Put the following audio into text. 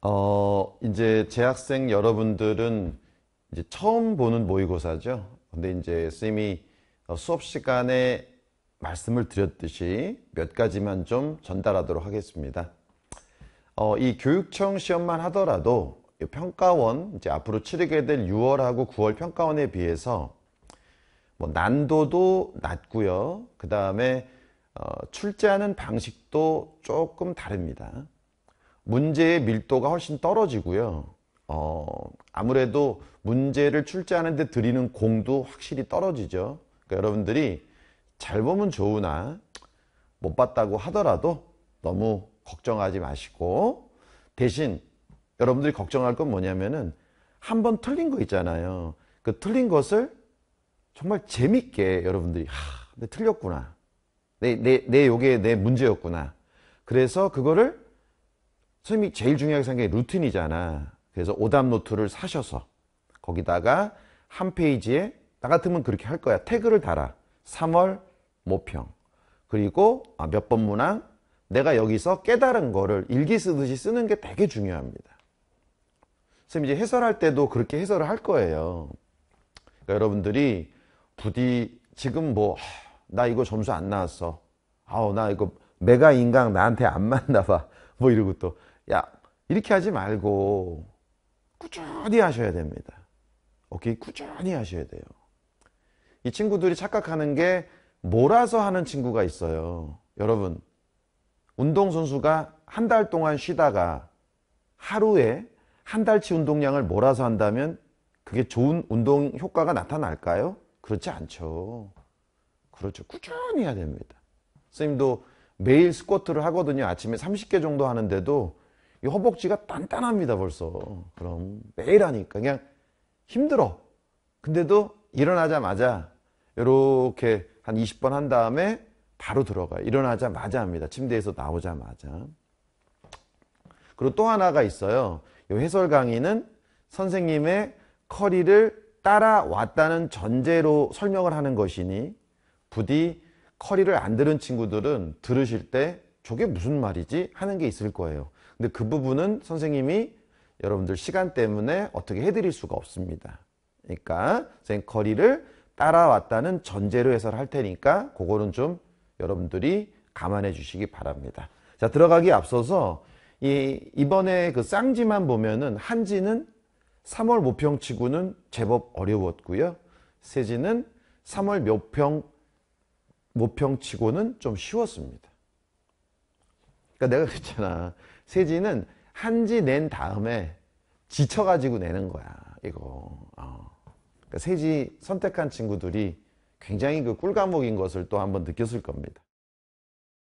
어, 이제 재학생 여러분들은 이제 처음 보는 모의고사죠. 근데 이제 쌤이 어, 수업 시간에 말씀을 드렸듯이 몇 가지만 좀 전달하도록 하겠습니다. 어, 이 교육청 시험만 하더라도 평가원, 이제 앞으로 치르게 될 6월하고 9월 평가원에 비해서 뭐 난도도 낮고요. 그 다음에 어, 출제하는 방식도 조금 다릅니다. 문제의 밀도가 훨씬 떨어지고요. 어, 아무래도 문제를 출제하는 데드리는 공도 확실히 떨어지죠. 그러니까 여러분들이 잘 보면 좋으나 못 봤다고 하더라도 너무 걱정하지 마시고 대신 여러분들이 걱정할 건 뭐냐면은 한번 틀린 거 있잖아요. 그 틀린 것을 정말 재밌게 여러분들이 하, 내 틀렸구나. 내, 내, 내 요게 내 문제였구나. 그래서 그거를 선생님이 제일 중요하게 생각해 루틴이잖아. 그래서 오답 노트를 사셔서 거기다가 한 페이지에 나 같으면 그렇게 할 거야. 태그를 달아. 3월 모평. 그리고 아, 몇 번 문항. 내가 여기서 깨달은 거를 일기 쓰듯이 쓰는 게 되게 중요합니다. 선생님 이제 해설할 때도 그렇게 해설을 할 거예요. 그러니까 여러분들이 부디 지금 뭐 나 이거 점수 안 나왔어. 아우 나 이거 메가 인강 나한테 안 맞나 봐. 뭐 이러고 또, 야, 이렇게 하지 말고, 꾸준히 하셔야 됩니다. 오케이? 꾸준히 하셔야 돼요. 이 친구들이 착각하는 게 몰아서 하는 친구가 있어요. 여러분, 운동선수가 한 달 동안 쉬다가 하루에 한 달치 운동량을 몰아서 한다면 그게 좋은 운동 효과가 나타날까요? 그렇지 않죠. 그렇죠. 꾸준히 해야 됩니다. 선생님도 매일 스쿼트를 하거든요. 아침에 30개 정도 하는데도 이 허벅지가 단단합니다, 벌써. 그럼 매일 하니까 그냥 힘들어. 근데도 일어나자마자 이렇게 한 20번 한 다음에 바로 들어가요. 일어나자마자 합니다. 침대에서 나오자마자. 그리고 또 하나가 있어요. 이 해설 강의는 선생님의 커리를 따라왔다는 전제로 설명을 하는 것이니 부디 커리를 안 들은 친구들은 들으실 때 저게 무슨 말이지 하는 게 있을 거예요. 근데 그 부분은 선생님이 여러분들 시간 때문에 어떻게 해드릴 수가 없습니다. 그러니까 선생님 커리를 따라왔다는 전제로 해설할 테니까 그거는 좀 여러분들이 감안해 주시기 바랍니다. 자 들어가기 앞서서 이 이번에 그 쌍지만 보면은 한지는 3월 모평치고는 제법 어려웠고요. 세지는 3월 몇평 모평치고는 좀 쉬웠습니다. 그러니까 내가 그랬잖아. 세지는 한지 낸 다음에 지쳐가지고 내는 거야. 이거. 어. 그러니까 세지 선택한 친구들이 굉장히 그 꿀과목인 것을 또 한번 느꼈을 겁니다.